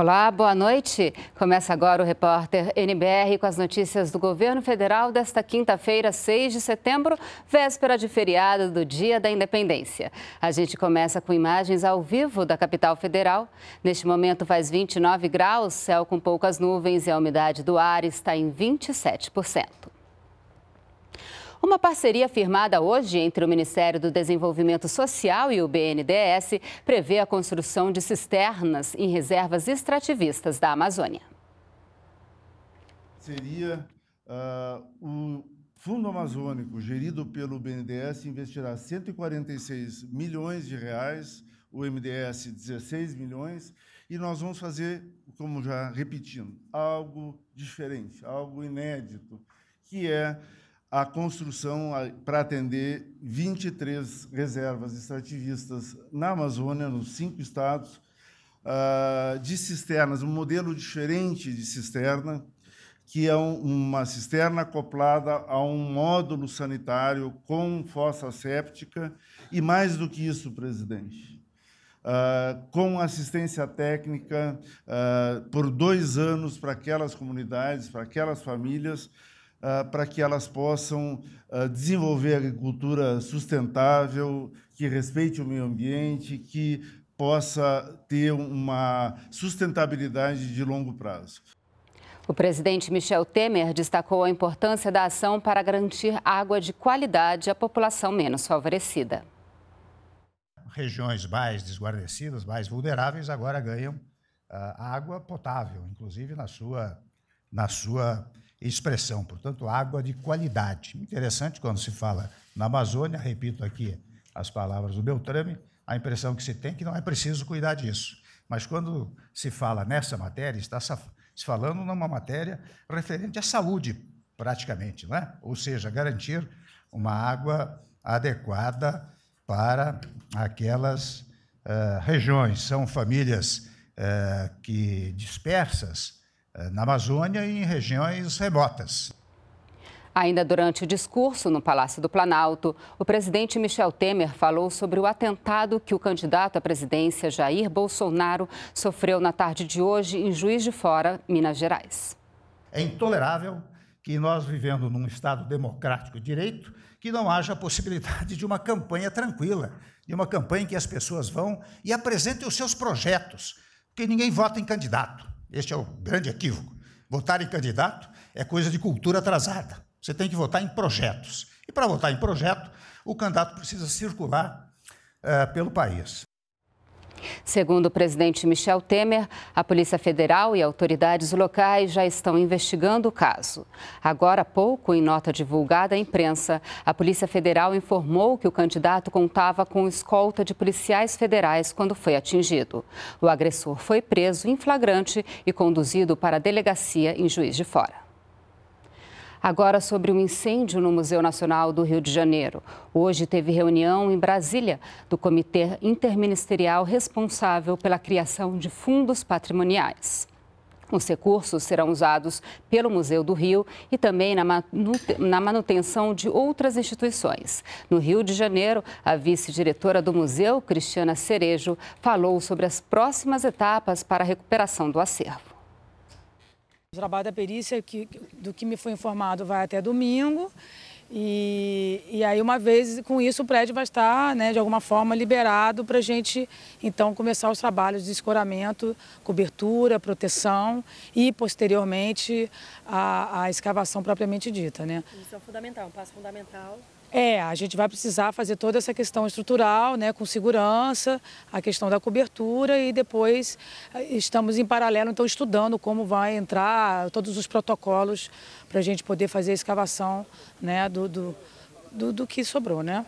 Olá, boa noite. Começa agora o repórter NBR com as notícias do governo federal desta quinta-feira, 6 de setembro, véspera de feriado do Dia da Independência. A gente começa com imagens ao vivo da capital federal. Neste momento faz 29 graus, céu com poucas nuvens e a umidade do ar está em 27%. Uma parceria firmada hoje entre o Ministério do Desenvolvimento Social e o BNDES prevê a construção de cisternas em reservas extrativistas da Amazônia. Seria uh, o Fundo Amazônico, gerido pelo BNDES, investirá 146 milhões de reais, o MDS 16 milhões, e nós vamos fazer, como já repetindo, algo diferente, algo inédito, que é a construção para atender 23 reservas extrativistas na Amazônia, nos cinco estados, ah, de cisternas, um modelo diferente de cisterna, que é uma cisterna acoplada a um módulo sanitário com fossa séptica e, mais do que isso, presidente, Uh, com assistência técnica uh, por dois anos para aquelas comunidades, para aquelas famílias, ah, para que elas possam ah, desenvolver agricultura sustentável, que respeite o meio ambiente, que possa ter uma sustentabilidade de longo prazo. O presidente Michel Temer destacou a importância da ação para garantir água de qualidade à população menos favorecida. Regiões mais desguarnecidas, mais vulneráveis, agora ganham ah, água potável, inclusive na sua na sua expressão. Portanto, água de qualidade. Interessante quando se fala na Amazônia, repito aqui as palavras do Beltrame, a impressão que se tem é que não é preciso cuidar disso. Mas quando se fala nessa matéria, está se falando numa matéria referente à saúde, praticamente, né? ou seja, garantir uma água adequada para aquelas uh, regiões. São famílias uh, que dispersas eh, na Amazônia e em regiões remotas. Ainda durante o discurso no Palácio do Planalto, o presidente Michel Temer falou sobre o atentado que o candidato à presidência Jair Bolsonaro sofreu na tarde de hoje em Juiz de Fora, Minas Gerais. É intolerável que nós, vivendo num Estado democrático de direito, que não haja a possibilidade de uma campanha tranquila, de uma campanha em que as pessoas vão e apresentem os seus projetos, porque ninguém vota em candidato. Este é o grande equívoco. Votar em candidato é coisa de cultura atrasada. Você tem que votar em projetos. E para votar em projeto, o candidato precisa circular uh, pelo país. Segundo o presidente Michel Temer, a Polícia Federal e autoridades locais já estão investigando o caso. Agora há pouco, em nota divulgada à imprensa, a Polícia Federal informou que o candidato contava com escolta de policiais federais quando foi atingido. O agressor foi preso em flagrante e conduzido para a delegacia em Juiz de Fora. Agora sobre o um incêndio no Museu Nacional do Rio de Janeiro. Hoje teve reunião em Brasília do Comitê Interministerial responsável pela criação de fundos patrimoniais. Os recursos serão usados pelo Museu do Rio e também na manutenção de outras instituições. No Rio de Janeiro, a vice-diretora do museu, Cristiana Cerejo, falou sobre as próximas etapas para a recuperação do acervo. O trabalho da perícia, que, do que me foi informado, vai até domingo. E, e aí, uma vez com isso, o prédio vai estar, né, de alguma forma, liberado para a gente, então, começar os trabalhos de escoramento, cobertura, proteção e, posteriormente, a, a escavação propriamente dita. Né? Isso é fundamental, um passo fundamental é, a gente vai precisar fazer toda essa questão estrutural, né, com segurança, a questão da cobertura e depois eh, estamos em paralelo, então, estudando como vai entrar todos os protocolos para a gente poder fazer a escavação né, do, do, do, do que sobrou, né?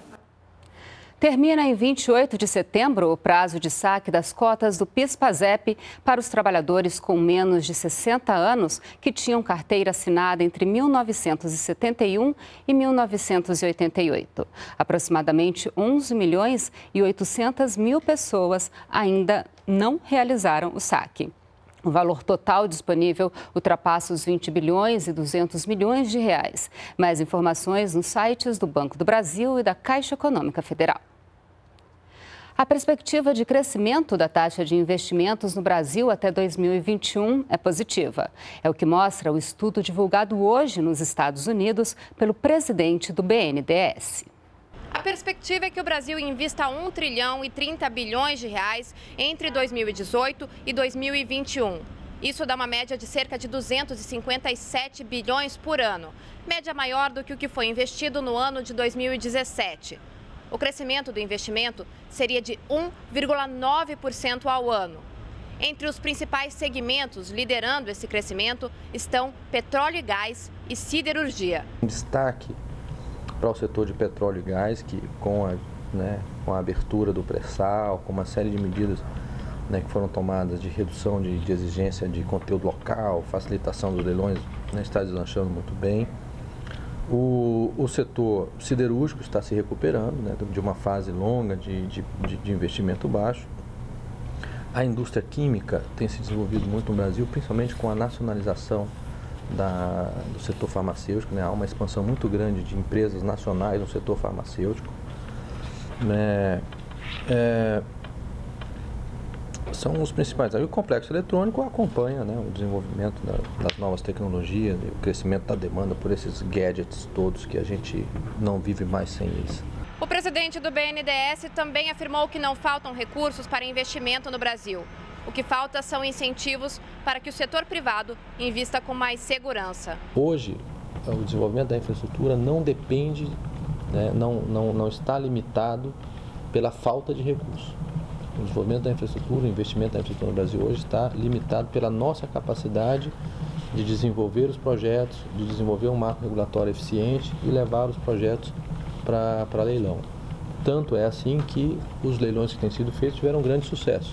Termina em 28 de setembro o prazo de saque das cotas do PIS-PASEP para os trabalhadores com menos de 60 anos que tinham carteira assinada entre 1971 e 1988. Aproximadamente 11 milhões e 800 mil pessoas ainda não realizaram o saque. O valor total disponível ultrapassa os 20 bilhões e 200 milhões de reais. Mais informações nos sites do Banco do Brasil e da Caixa Econômica Federal. A perspectiva de crescimento da taxa de investimentos no Brasil até 2021 é positiva. É o que mostra o estudo divulgado hoje nos Estados Unidos pelo presidente do BNDES. A perspectiva é que o Brasil invista 1 trilhão e 30 bilhões de reais entre 2018 e 2021. Isso dá uma média de cerca de 257 bilhões por ano, média maior do que o que foi investido no ano de 2017. O crescimento do investimento seria de 1,9% ao ano. Entre os principais segmentos liderando esse crescimento estão petróleo e gás e siderurgia. Um destaque para o setor de petróleo e gás, que com a, né, com a abertura do pré-sal, com uma série de medidas né, que foram tomadas de redução de, de, exigência de conteúdo local, facilitação dos leilões, né, está deslanchando muito bem. O, o setor siderúrgico está se recuperando né, de uma fase longa de, de, de investimento baixo. A indústria química tem se desenvolvido muito no Brasil, principalmente com a nacionalização da, do setor farmacêutico. Né? Há uma expansão muito grande de empresas nacionais no setor farmacêutico. Né? É, são os principais. Aí o complexo eletrônico acompanha né, o desenvolvimento da, das novas tecnologias, o crescimento da demanda por esses gadgets todos que a gente não vive mais sem eles. O presidente do BNDES também afirmou que não faltam recursos para investimento no Brasil. O que falta são incentivos para que o setor privado invista com mais segurança. Hoje, o desenvolvimento da infraestrutura não depende, né, não, não, não está limitado pela falta de recursos. O desenvolvimento da infraestrutura, o investimento na infraestrutura no Brasil hoje está limitado pela nossa capacidade de desenvolver os projetos, de desenvolver um marco regulatório eficiente e levar os projetos para leilão. Tanto é assim que os leilões que têm sido feitos tiveram grande sucesso.